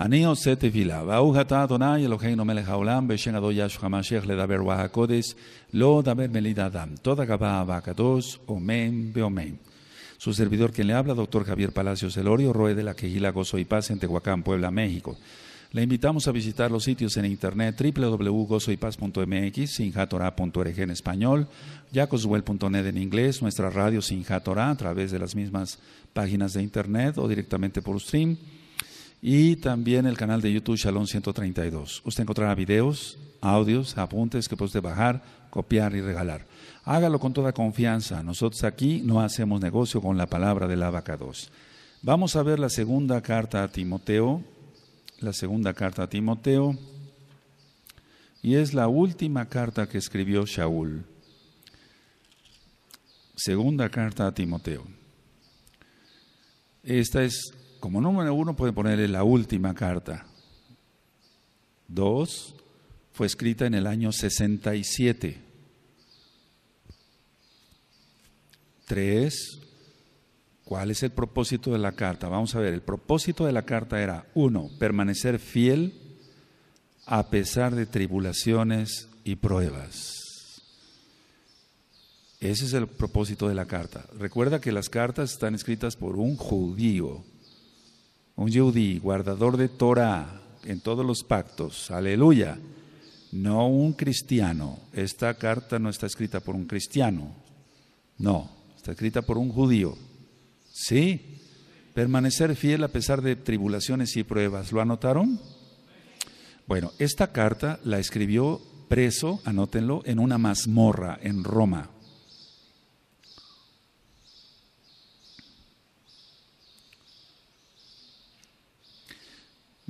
אני עושה תפילה, אתה אדוני אלוהינו מלך העולם, בשם le da המשיח לדבר רוח הקודש, לא דבר Su servidor quien le habla, doctor Javier Palacios Elorio, Roe de la Quejila Gozo y Paz en Tehuacán, Puebla, México. Le invitamos a visitar los sitios en internet www.gozoypaz.mx, sinjatora.org en español, yacoswell.net en inglés, nuestra radio Sinjatora, a través de las mismas páginas de internet o directamente por stream y también el canal de YouTube Shalom 132. Usted encontrará videos, audios, apuntes que puede bajar, copiar y regalar. Hágalo con toda confianza. Nosotros aquí no hacemos negocio con la palabra de la vaca 2 Vamos a ver la segunda carta a Timoteo. La segunda carta a Timoteo. Y es la última carta que escribió Shaul. Segunda carta a Timoteo. Esta es como número uno puede ponerle la última carta. Dos, fue escrita en el año 67. Tres, ¿cuál es el propósito de la carta? Vamos a ver, el propósito de la carta era, uno, permanecer fiel a pesar de tribulaciones y pruebas. Ese es el propósito de la carta. Recuerda que las cartas están escritas por un judío un yudí, guardador de Torah en todos los pactos, aleluya, no un cristiano. Esta carta no está escrita por un cristiano, no, está escrita por un judío. ¿Sí? Permanecer fiel a pesar de tribulaciones y pruebas, ¿lo anotaron? Bueno, esta carta la escribió preso, anótenlo, en una mazmorra en Roma.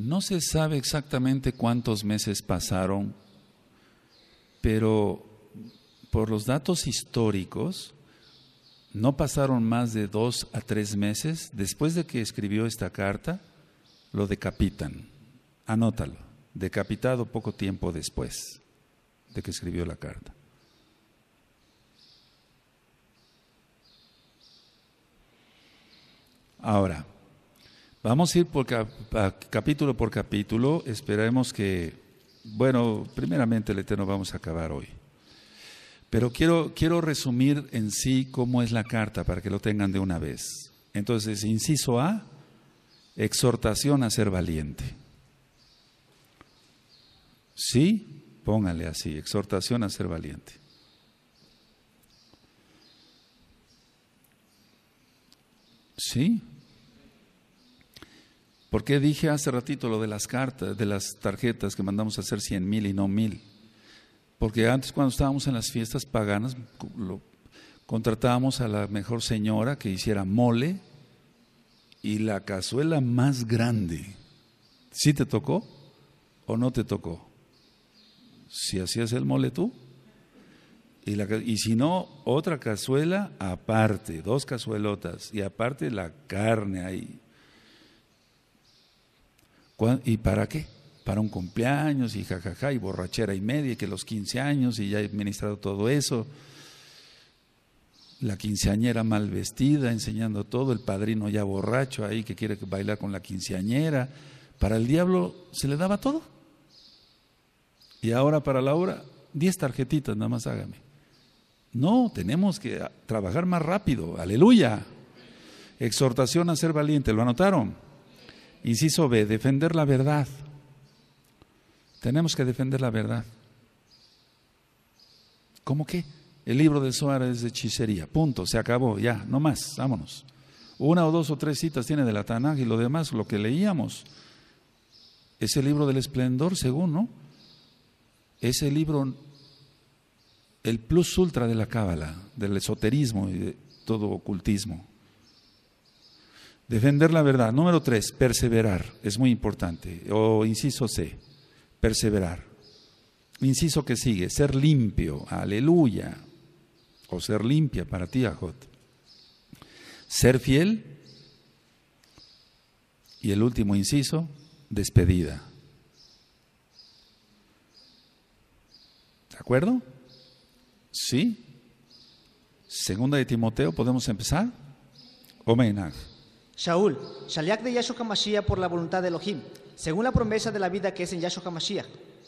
No se sabe exactamente cuántos meses pasaron, pero por los datos históricos, no pasaron más de dos a tres meses después de que escribió esta carta, lo decapitan. Anótalo, decapitado poco tiempo después de que escribió la carta. Ahora, Vamos a ir por capítulo por capítulo. Esperemos que, bueno, primeramente el Eterno vamos a acabar hoy. Pero quiero, quiero resumir en sí cómo es la carta para que lo tengan de una vez. Entonces, inciso A, exhortación a ser valiente. ¿Sí? Póngale así, exhortación a ser valiente. ¿Sí? ¿Por qué dije hace ratito lo de las cartas, de las tarjetas que mandamos a hacer cien mil y no mil? Porque antes cuando estábamos en las fiestas paganas, lo, contratábamos a la mejor señora que hiciera mole y la cazuela más grande. ¿Sí te tocó o no te tocó? Si hacías el mole tú. y si no, otra cazuela aparte, dos cazuelotas y aparte la carne ahí. ¿Y para qué? Para un cumpleaños y jajaja, y borrachera y media, y que los 15 años y ya he administrado todo eso. La quinceañera mal vestida, enseñando todo, el padrino ya borracho ahí que quiere bailar con la quinceañera. Para el diablo se le daba todo. Y ahora para la obra, 10 tarjetitas, nada más hágame. No, tenemos que trabajar más rápido. Aleluya. Exhortación a ser valiente. ¿Lo anotaron? Inciso B, defender la verdad. Tenemos que defender la verdad. ¿Cómo qué? El libro de Suárez de hechicería. Punto, se acabó, ya, no más, vámonos. Una o dos o tres citas tiene de la Tanaj y lo demás, lo que leíamos. Ese libro del esplendor, según, ¿no? Ese libro, el plus ultra de la cábala, del esoterismo y de todo ocultismo. Defender la verdad. Número tres, perseverar. Es muy importante. O inciso C, perseverar. Inciso que sigue, ser limpio. Aleluya. O ser limpia para ti, Ajot. Ser fiel. Y el último inciso, despedida. ¿De acuerdo? ¿Sí? Segunda de Timoteo, ¿podemos empezar? Homenaje. Shaul, Shaliach de Yahshua por la voluntad de Elohim, según la promesa de la vida que es en Yahshua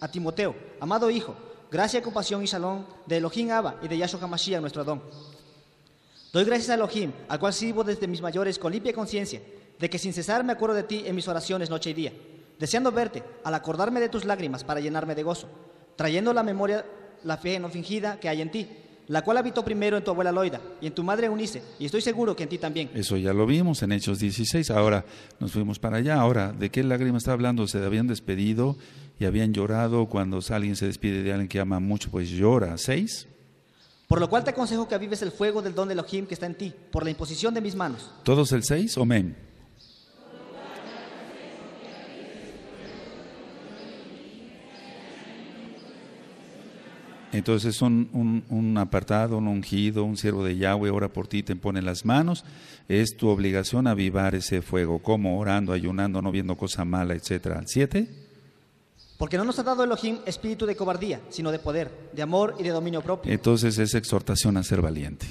a Timoteo, amado hijo, gracia, compasión y salón de Elohim Abba y de Yahshua nuestro don. Doy gracias a Elohim, al cual sirvo desde mis mayores con limpia conciencia, de que sin cesar me acuerdo de ti en mis oraciones noche y día, deseando verte, al acordarme de tus lágrimas para llenarme de gozo, trayendo la memoria la fe no fingida que hay en ti la cual habitó primero en tu abuela Loida y en tu madre Unice y estoy seguro que en ti también. Eso ya lo vimos en Hechos 16, ahora nos fuimos para allá, ahora, ¿de qué lágrima está hablando? Se habían despedido y habían llorado cuando alguien se despide de alguien que ama mucho, pues llora. ¿Seis? Por lo cual te aconsejo que avives el fuego del don de Elohim que está en ti, por la imposición de mis manos. ¿Todos el seis? Amén. Entonces son un, apartado, un ungido, un siervo de Yahweh ora por ti, te pone las manos. Es tu obligación avivar ese fuego. como Orando, ayunando, no viendo cosa mala, etcétera. ¿Siete? Porque no nos ha dado Elohim espíritu de cobardía, sino de poder, de amor y de dominio propio. Entonces es exhortación a ser valiente.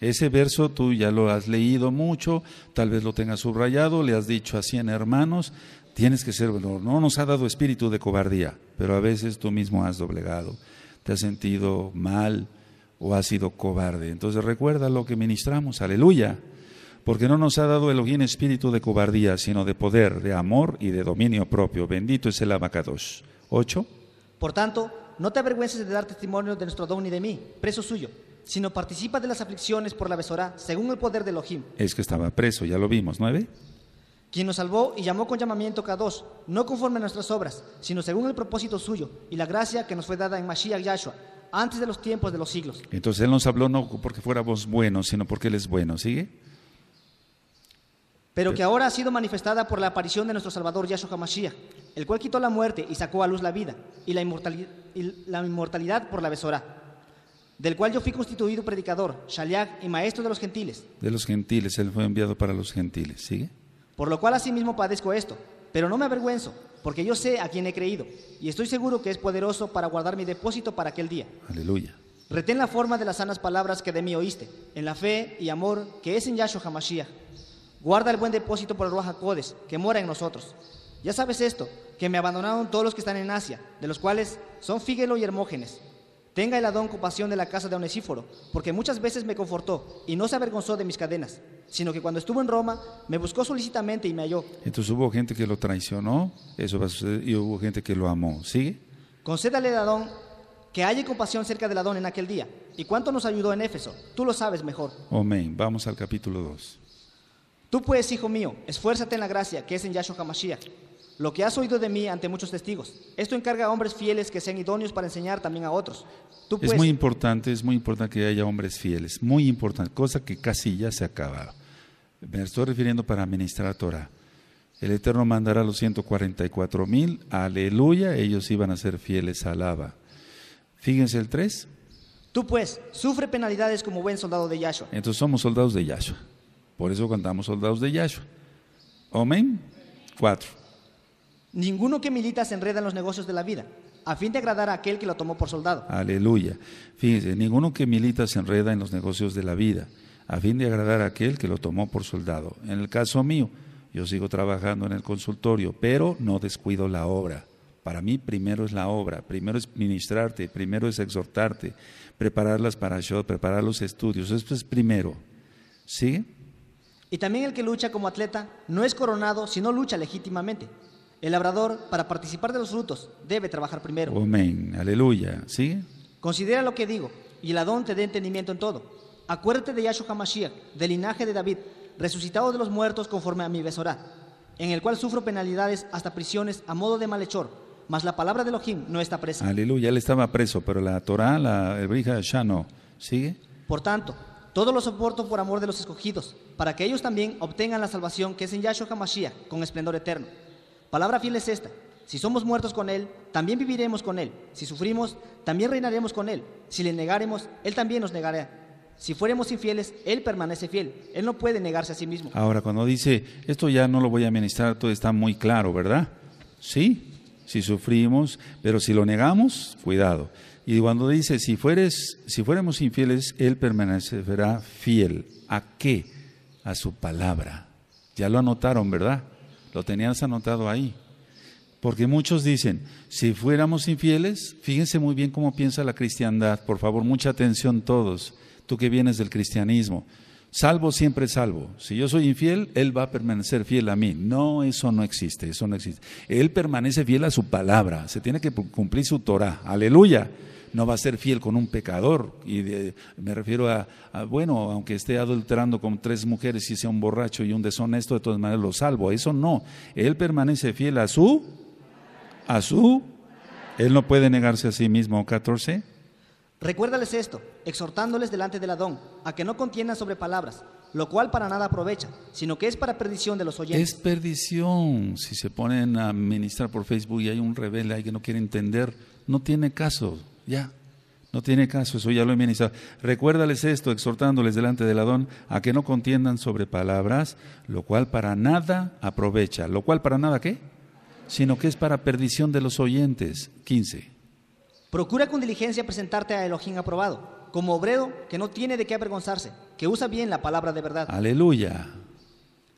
Ese verso tú ya lo has leído mucho, tal vez lo tengas subrayado, le has dicho a cien hermanos, tienes que ser valor. No nos ha dado espíritu de cobardía, pero a veces tú mismo has doblegado te has sentido mal o has sido cobarde. Entonces recuerda lo que ministramos, aleluya, porque no nos ha dado el ojín espíritu de cobardía, sino de poder, de amor y de dominio propio. Bendito es el abacados. 8. Por tanto, no te avergüences de dar testimonio de nuestro don ni de mí, preso suyo, sino participa de las aflicciones por la besora, según el poder del ojín. Es que estaba preso, ya lo vimos. 9 quien nos salvó y llamó con llamamiento cada dos, no conforme a nuestras obras, sino según el propósito suyo y la gracia que nos fue dada en Mashiach Yahshua, antes de los tiempos de los siglos. Entonces Él nos habló no porque fuéramos buenos, sino porque Él es bueno, ¿sigue? Pero eh. que ahora ha sido manifestada por la aparición de nuestro Salvador Yahshua Mashiach, el cual quitó la muerte y sacó a luz la vida y la inmortalidad, por la besora. del cual yo fui constituido predicador, shaliach y maestro de los gentiles. De los gentiles, él fue enviado para los gentiles, ¿sigue? Por lo cual asimismo padezco esto, pero no me avergüenzo, porque yo sé a quién he creído, y estoy seguro que es poderoso para guardar mi depósito para aquel día. Aleluya. Retén la forma de las sanas palabras que de mí oíste, en la fe y amor que es en Yahshua Hamashiach. Guarda el buen depósito por el Ruach que mora en nosotros. Ya sabes esto, que me abandonaron todos los que están en Asia, de los cuales son Fígelo y Hermógenes. Tenga el Adón compasión de la casa de Onesíforo, porque muchas veces me confortó y no se avergonzó de mis cadenas sino que cuando estuvo en Roma me buscó solicitamente y me halló. Entonces hubo gente que lo traicionó, eso va a suceder, y hubo gente que lo amó. ¿Sigue? Concédale a Adón que haya compasión cerca de Adón en aquel día. ¿Y cuánto nos ayudó en Éfeso? Tú lo sabes mejor. Amén. Vamos al capítulo 2. Tú pues, hijo mío, esfuérzate en la gracia que es en Yahshua Hamashiach. Lo que has oído de mí ante muchos testigos. Esto encarga a hombres fieles que sean idóneos para enseñar también a otros. Tú, es pues muy importante, es muy importante que haya hombres fieles. Muy importante, cosa que casi ya se acababa me estoy refiriendo para ministrar Torah. El Eterno mandará a los 144 mil, aleluya, ellos iban a ser fieles, alaba. Fíjense el 3. Tú pues, sufre penalidades como buen soldado de Yahshua. Entonces somos soldados de Yahshua. Por eso cantamos soldados de Yahshua. Amén. 4. Ninguno que milita se enreda en los negocios de la vida, a fin de agradar a aquel que lo tomó por soldado. Aleluya. Fíjense, ninguno que milita se enreda en los negocios de la vida a fin de agradar a aquel que lo tomó por soldado. En el caso mío, yo sigo trabajando en el consultorio, pero no descuido la obra. Para mí primero es la obra, primero es ministrarte, primero es exhortarte, prepararlas para yo, preparar los estudios, esto es primero. ¿Sí? Y también el que lucha como atleta no es coronado si no lucha legítimamente. El labrador, para participar de los frutos, debe trabajar primero. Amén, aleluya, ¿sí? Considera lo que digo, y el Adón te dé entendimiento en todo Acuérdate de Yahshua HaMashiach, del linaje de David, resucitado de los muertos conforme a mi besorá, en el cual sufro penalidades hasta prisiones a modo de malhechor, mas la palabra de Elohim no está presa. Aleluya, él estaba preso, pero la torá, la hebrija ya no, ¿sigue? Por tanto, todo lo soporto por amor de los escogidos, para que ellos también obtengan la salvación que es en Yahshua HaMashiach, con esplendor eterno. Palabra fiel es esta, si somos muertos con Él, también viviremos con Él. Si sufrimos, también reinaremos con Él. Si le negaremos, Él también nos negará. Si fuéramos infieles, Él permanece fiel. Él no puede negarse a sí mismo. Ahora, cuando dice, esto ya no lo voy a administrar, todo está muy claro, ¿verdad? Sí, si sufrimos, pero si lo negamos, cuidado. Y cuando dice, si, si fuéramos infieles, Él permanecerá fiel. ¿A qué? A su palabra. Ya lo anotaron, ¿verdad? Lo tenías anotado ahí. Porque muchos dicen, si fuéramos infieles, fíjense muy bien cómo piensa la cristiandad, por favor, mucha atención todos tú que vienes del cristianismo. Salvo siempre salvo. Si yo soy infiel, Él va a permanecer fiel a mí. No, eso no existe, eso no existe. Él permanece fiel a su palabra, se tiene que cumplir su Torah. Aleluya. No va a ser fiel con un pecador. Y me refiero a, a, bueno, aunque esté adulterando con tres mujeres y sea un borracho y un deshonesto, de todas maneras lo salvo. Eso no. Él permanece fiel a su, a su. Él no puede negarse a sí mismo. 14. Recuérdales esto, exhortándoles delante del Adón, a que no contiendan sobre palabras, lo cual para nada aprovecha, sino que es para perdición de los oyentes. Es perdición. Si se ponen a ministrar por Facebook y hay un rebelde hay que no quiere entender, no tiene caso, ya. No tiene caso, eso ya lo he ministrado. Recuérdales esto, exhortándoles delante del Adón, a que no contiendan sobre palabras, lo cual para nada aprovecha. ¿Lo cual para nada qué? Sino que es para perdición de los oyentes. 15. Procura con diligencia presentarte a Elohim aprobado, como obrero que no tiene de qué avergonzarse, que usa bien la palabra de verdad. Aleluya.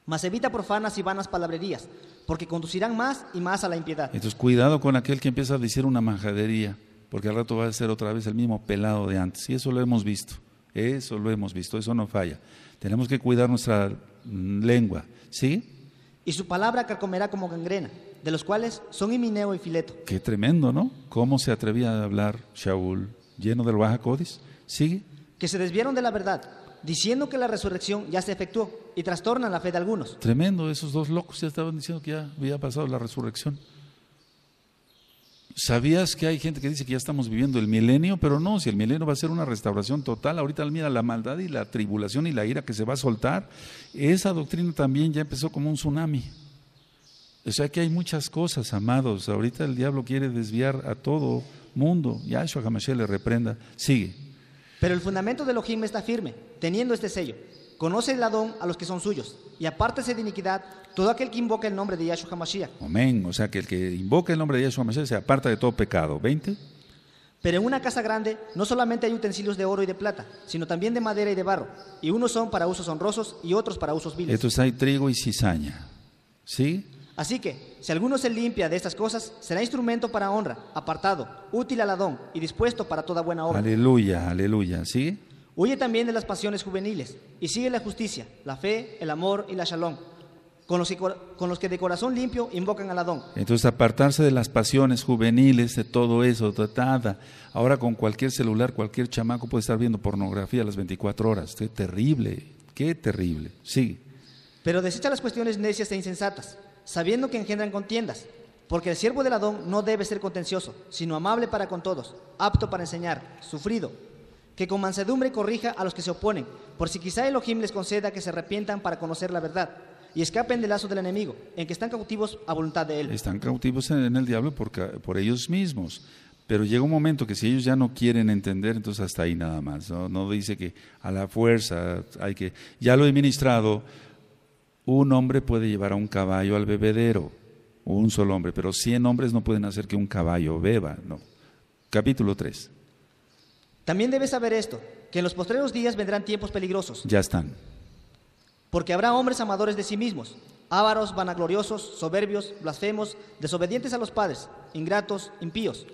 Mas evita profanas y vanas palabrerías, porque conducirán más y más a la impiedad. Entonces, cuidado con aquel que empieza a decir una majadería, porque al rato va a ser otra vez el mismo pelado de antes. Y eso lo hemos visto, eso lo hemos visto, eso no falla. Tenemos que cuidar nuestra mm, lengua, ¿sí? Y su palabra carcomerá como gangrena de los cuales son Himineo y Fileto. Qué tremendo, ¿no? ¿Cómo se atrevía a hablar Shaul, lleno del Baja Codis? Sigue. Que se desviaron de la verdad, diciendo que la resurrección ya se efectuó y trastornan la fe de algunos. Tremendo, esos dos locos ya estaban diciendo que ya había pasado la resurrección. ¿Sabías que hay gente que dice que ya estamos viviendo el milenio? Pero no, si el milenio va a ser una restauración total, ahorita mira la maldad y la tribulación y la ira que se va a soltar, esa doctrina también ya empezó como un tsunami. O sea que hay muchas cosas, amados. Ahorita el diablo quiere desviar a todo mundo. Yahshua Hamashiach le reprenda. Sigue. Pero el fundamento del Elohim está firme, teniendo este sello. Conoce el ladón a los que son suyos, y apártese de iniquidad todo aquel que invoca el nombre de Yahshua Hamashiach. Amén. O sea que el que invoca el nombre de Yahshua Hamashiach se aparta de todo pecado. 20. Pero en una casa grande no solamente hay utensilios de oro y de plata, sino también de madera y de barro, y unos son para usos honrosos y otros para usos viles. es hay trigo y cizaña. ¿Sí? Así que, si alguno se limpia de estas cosas, será instrumento para honra, apartado, útil al Adón y dispuesto para toda buena obra. Aleluya, aleluya. ¿Sigue? Huye también de las pasiones juveniles y sigue la justicia, la fe, el amor y la shalom, con los, que, con los que de corazón limpio invocan al Adón. Entonces, apartarse de las pasiones juveniles, de todo eso, tratada. Ahora con cualquier celular, cualquier chamaco puede estar viendo pornografía a las 24 horas. Qué terrible, qué terrible. Sigue. Pero desecha las cuestiones necias e insensatas sabiendo que engendran contiendas. Porque el siervo del Adón no debe ser contencioso, sino amable para con todos, apto para enseñar, sufrido, que con mansedumbre corrija a los que se oponen, por si quizá Elohim les conceda que se arrepientan para conocer la verdad y escapen del lazo del enemigo, en que están cautivos a voluntad de él. Están cautivos en el diablo por, por ellos mismos. Pero llega un momento que si ellos ya no quieren entender, entonces hasta ahí nada más. No, dice que a la fuerza hay que, ya lo he ministrado, un hombre puede llevar a un caballo al bebedero, un solo hombre, pero cien hombres no pueden hacer que un caballo beba, no. Capítulo 3. También debes saber esto, que en los postreros días vendrán tiempos peligrosos. Ya están. Porque habrá hombres amadores de sí mismos, ávaros, vanagloriosos, soberbios, blasfemos, desobedientes a los padres, ingratos, impíos,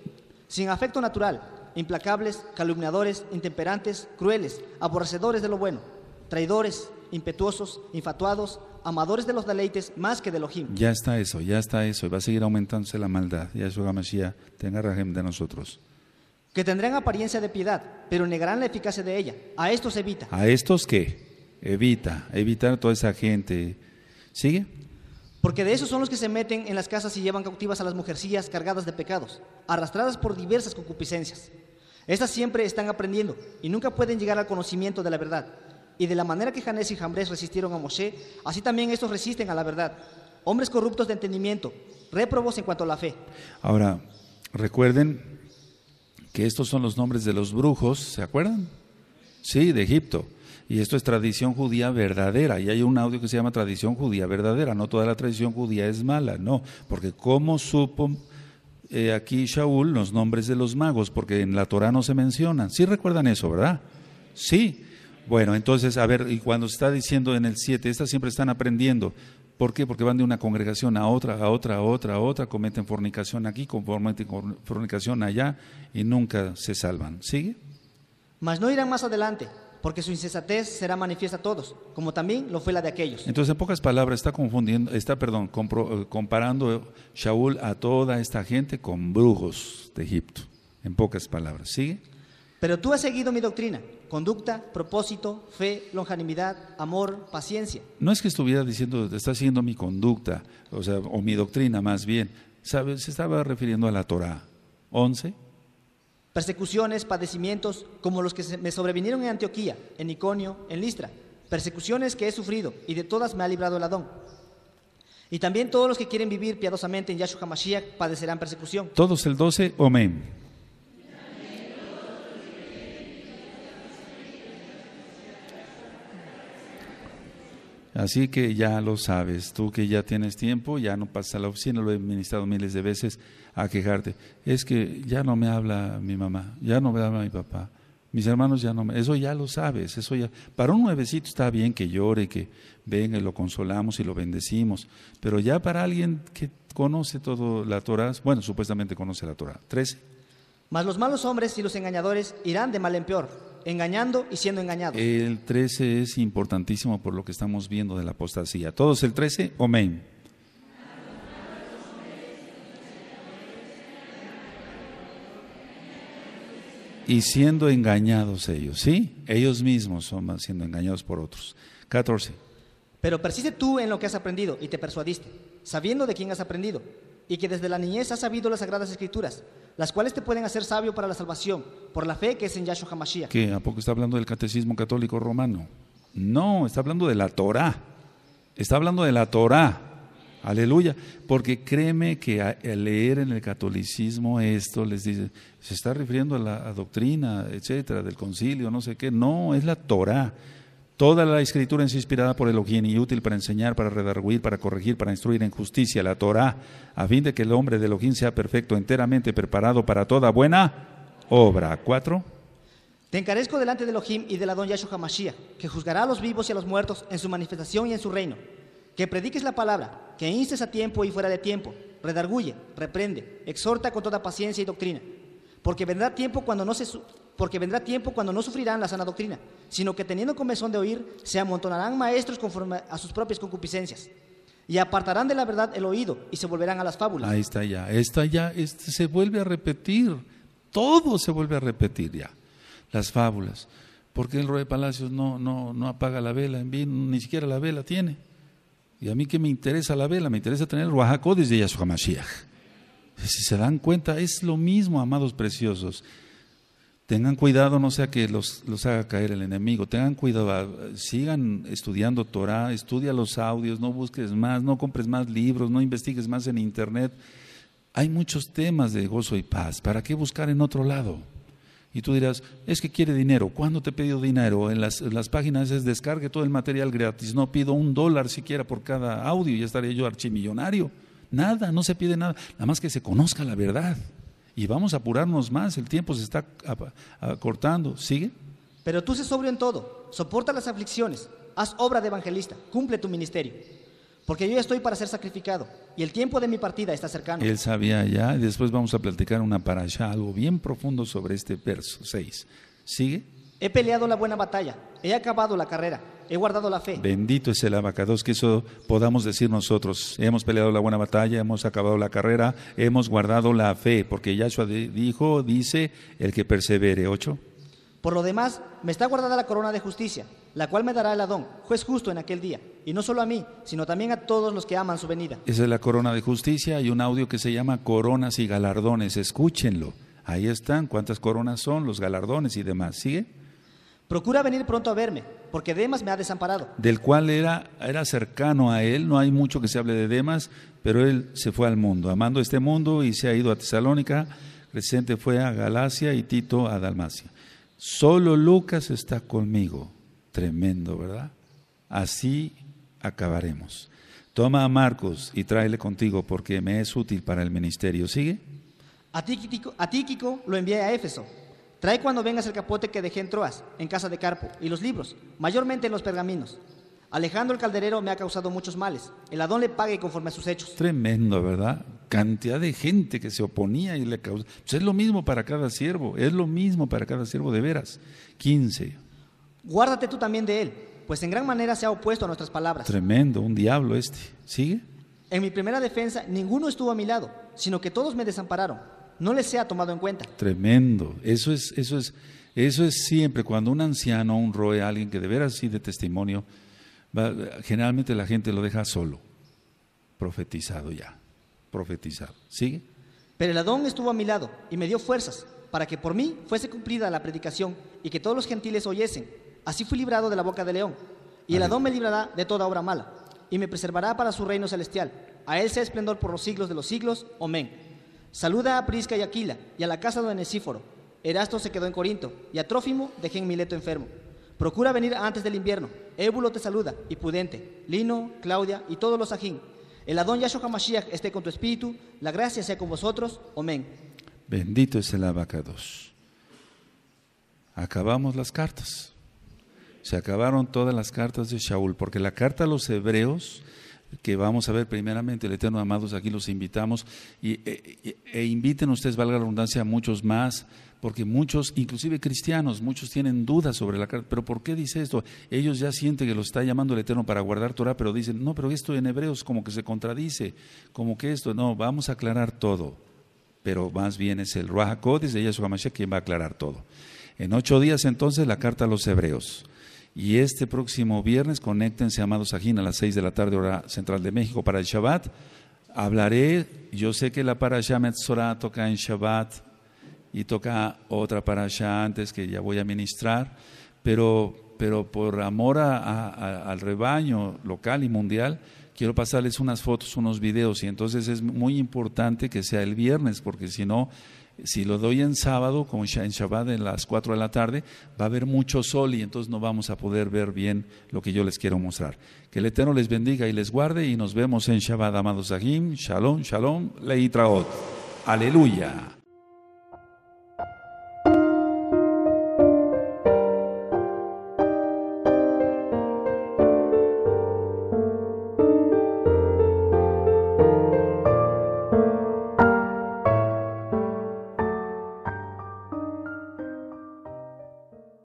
sin afecto natural, implacables, calumniadores, intemperantes, crueles, aborrecedores de lo bueno, traidores, impetuosos, infatuados, amadores de los deleites más que de ojim. Ya está eso, ya está eso, y va a seguir aumentándose la maldad. eso Mashiach, tenga rajem de nosotros. Que tendrán apariencia de piedad, pero negarán la eficacia de ella. A estos evita. ¿A estos qué? Evita, evitar toda esa gente. ¿Sigue? Porque de esos son los que se meten en las casas y llevan cautivas a las mujercillas cargadas de pecados, arrastradas por diversas concupiscencias. Estas siempre están aprendiendo y nunca pueden llegar al conocimiento de la verdad. Y de la manera que Janés y Jambres resistieron a Moshe, así también estos resisten a la verdad. Hombres corruptos de entendimiento, réprobos en cuanto a la fe. Ahora, recuerden que estos son los nombres de los brujos, ¿se acuerdan? Sí, de Egipto. Y esto es tradición judía verdadera. Y hay un audio que se llama tradición judía verdadera. No toda la tradición judía es mala, no. Porque cómo supo eh, aquí Shaul los nombres de los magos? Porque en la Torah no se mencionan. Sí recuerdan eso, ¿verdad? Sí. Bueno, entonces, a ver, y cuando está diciendo en el 7, estas siempre están aprendiendo. ¿Por qué? Porque van de una congregación a otra, a otra, a otra, a otra, cometen fornicación aquí, cometen fornicación allá y nunca se salvan. ¿Sigue? Mas no irán más adelante, porque su insensatez será manifiesta a todos, como también lo fue la de aquellos. Entonces, en pocas palabras, está confundiendo, está, perdón, eh, comparando Shaul a toda esta gente con brujos de Egipto. En pocas palabras, ¿sigue? Pero tú has seguido mi doctrina conducta, propósito, fe, longanimidad, amor, paciencia. No es que estuviera diciendo, está haciendo mi conducta, o sea, o mi doctrina más bien. ¿Sabes? Se estaba refiriendo a la Torah. 11. Persecuciones, padecimientos, como los que me sobrevinieron en Antioquía, en Iconio, en Listra. Persecuciones que he sufrido, y de todas me ha librado el Adón. Y también todos los que quieren vivir piadosamente en Yahshua Hamashiach, padecerán persecución. Todos el 12, amén. Así que ya lo sabes, tú que ya tienes tiempo, ya no pasa a la oficina, lo he ministrado miles de veces a quejarte. Es que ya no me habla mi mamá, ya no me habla mi papá, mis hermanos ya no me. Eso ya lo sabes, eso ya. Para un nuevecito está bien que llore, que venga y lo consolamos y lo bendecimos, pero ya para alguien que conoce todo la Torah, bueno, supuestamente conoce la Torah. 13. Mas los malos hombres y los engañadores irán de mal en peor engañando y siendo engañados. El 13 es importantísimo por lo que estamos viendo de la apostasía. Todos el 13, amén. Y siendo engañados ellos, ¿sí? Ellos mismos son siendo engañados por otros. 14. Pero persiste tú en lo que has aprendido y te persuadiste, sabiendo de quién has aprendido y que desde la niñez has sabido las sagradas escrituras, las cuales te pueden hacer sabio para la salvación por la fe que es en Yahshua HaMashiach. ¿Qué? ¿A poco está hablando del catecismo católico romano? No, está hablando de la Torá. Está hablando de la Torá. Aleluya. Porque créeme que al leer en el catolicismo esto les dice, se está refiriendo a la doctrina, etcétera, del concilio, no sé qué. No, es la Torá. Toda la escritura es inspirada por Elohim y útil para enseñar, para redarguir, para corregir, para instruir en justicia, la Torah, a fin de que el hombre de Elohim sea perfecto, enteramente preparado para toda buena obra. 4. Te encarezco delante de Elohim y la don Yahshua Mashiach, que juzgará a los vivos y a los muertos en su manifestación y en su reino. Que prediques la palabra, que instes a tiempo y fuera de tiempo, redarguye, reprende, exhorta con toda paciencia y doctrina. Porque vendrá tiempo cuando no se porque vendrá tiempo cuando no sufrirán la sana doctrina, sino que teniendo comezón de oír, se amontonarán maestros conforme a sus propias concupiscencias. Y apartarán de la verdad el oído y se volverán a las fábulas. Ahí está ya, está ya este se vuelve a repetir, todo se vuelve a repetir ya, las fábulas. porque el rey de Palacios no, no, no apaga la vela? En bien, ni siquiera la vela tiene. Y a mí que me interesa la vela, me interesa tener el Ruajacó desde Yahshua Mashiach. Si se dan cuenta, es lo mismo, amados preciosos. Tengan cuidado, no sea que los, haga caer el enemigo. Tengan cuidado, ah, sigan estudiando Torah, estudia los audios, no busques más, no compres más libros, no investigues más en Internet. Hay muchos temas de gozo y paz. ¿Para qué buscar en otro lado? Y tú dirás, es que quiere dinero. ¿Cuándo te he pedido dinero? En las, las, páginas es descargue todo el material gratis. No pido un dólar siquiera por cada audio. Ya estaré yo archimillonario. Nada, no se pide nada. Nada más que se conozca la verdad. Y vamos a apurarnos más, el tiempo se está acortando. ¿Sigue? Pero tú se sobrio en todo, soporta las aflicciones, haz obra de evangelista, cumple tu ministerio. Porque yo ya estoy para ser sacrificado y el tiempo de mi partida está cercano. Él sabía ya, y después vamos a platicar una parasha, algo bien profundo sobre este verso 6. ¿Sigue? He peleado la buena batalla, he acabado la carrera, he guardado la fe. Bendito es el abacados, que eso podamos decir nosotros. Hemos peleado la buena batalla, hemos acabado la carrera, hemos guardado la fe, porque Yahshua dijo, dice, el que persevere. Ocho. Por lo demás, me está guardada la corona de justicia, la cual me dará el Adón, juez justo en aquel día, y no solo a mí, sino también a todos los que aman su venida. Esa es la corona de justicia, hay un audio que se llama Coronas y Galardones, escúchenlo. Ahí están cuántas coronas son, los galardones y demás. ¿Sigue? Procura venir pronto a verme, porque Demas me ha desamparado. Del cual era, era cercano a él, no hay mucho que se hable de Demas, pero él se fue al mundo, amando este mundo y se ha ido a Tesalónica, Crescente fue a Galacia y Tito a Dalmacia. Solo Lucas está conmigo. Tremendo, ¿verdad? Así acabaremos. Toma a Marcos y tráele contigo porque me es útil para el ministerio. ¿Sigue? a Tíquico lo envié a Éfeso Trae cuando vengas el capote que dejé en Troas, en casa de Carpo, y los libros, mayormente los pergaminos. Alejandro el Calderero me ha causado muchos males. El Adón le pague conforme a sus hechos. Tremendo, ¿verdad? Cantidad de gente que se oponía y le causó. Pues es lo mismo para cada siervo, es lo mismo para cada siervo de veras. 15. Guárdate tú también de él, pues en gran manera se ha opuesto a nuestras palabras. Tremendo, un diablo este. ¿Sigue? En mi primera defensa, ninguno estuvo a mi lado, sino que todos me desampararon no les sea tomado en cuenta. Tremendo. Eso es, eso es, eso es siempre cuando un anciano, un roe, alguien que de veras sí de testimonio, generalmente la gente lo deja solo, profetizado ya, profetizado. ¿Sigue? Pero el Adón estuvo a mi lado y me dio fuerzas para que por mí fuese cumplida la predicación y que todos los gentiles oyesen. Así fui librado de la boca del león. Y el Adón me librará de toda obra mala y me preservará para su reino celestial. A él sea esplendor por los siglos de los siglos. Amén. Saluda a Prisca y Aquila y a la casa de Nesíforo. Erasto se quedó en Corinto y a Trófimo dejé en Mileto enfermo. Procura venir antes del invierno. Ébulo te saluda y Pudente, Lino, Claudia y todos los ajín. El Adón Yahshua Mashiach esté con tu espíritu. La gracia sea con vosotros. Amén. Bendito es el abacados. Acabamos las cartas. Se acabaron todas las cartas de Shaul, porque la carta a los hebreos que vamos a ver primeramente el Eterno Amados, aquí los invitamos y, e, e, e, inviten ustedes, valga la redundancia, a muchos más, porque muchos, inclusive cristianos, muchos tienen dudas sobre la carta, pero ¿por qué dice esto? Ellos ya sienten que lo está llamando el Eterno para guardar Torah, pero dicen, no, pero esto en hebreos como que se contradice, como que esto, no, vamos a aclarar todo, pero más bien es el Ruach dice de Yeshua Mashiach quien va a aclarar todo. En ocho días entonces la carta a los hebreos. Y este próximo viernes, conéctense, amados Sajín, a las 6 de la tarde, hora central de México, para el Shabbat. Hablaré, yo sé que la parasha Metzorah toca en Shabbat y toca otra parashá antes que ya voy a ministrar, pero, pero por amor al rebaño local y mundial, quiero pasarles unas fotos, unos videos, y entonces es muy importante que sea el viernes, porque si no, si lo doy en sábado, como en Shabbat, en las 4 de la tarde, va a haber mucho sol y entonces no vamos a poder ver bien lo que yo les quiero mostrar. Que el Eterno les bendiga y les guarde y nos vemos en Shabbat, amados Sahim. Shalom, shalom, leitraot. Aleluya.